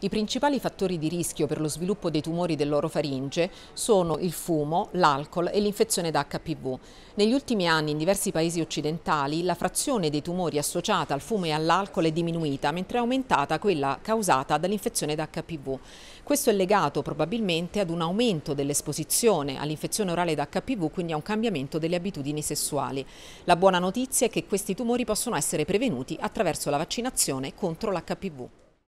I principali fattori di rischio per lo sviluppo dei tumori dell'orofaringe sono il fumo, l'alcol e l'infezione da HPV. Negli ultimi anni in diversi paesi occidentali la frazione dei tumori associata al fumo e all'alcol è diminuita, mentre è aumentata quella causata dall'infezione da HPV. Questo è legato probabilmente ad un aumento dell'esposizione all'infezione orale da HPV, quindi a un cambiamento delle abitudini sessuali. La buona notizia è che questi tumori possono essere prevenuti attraverso la vaccinazione contro l'HPV.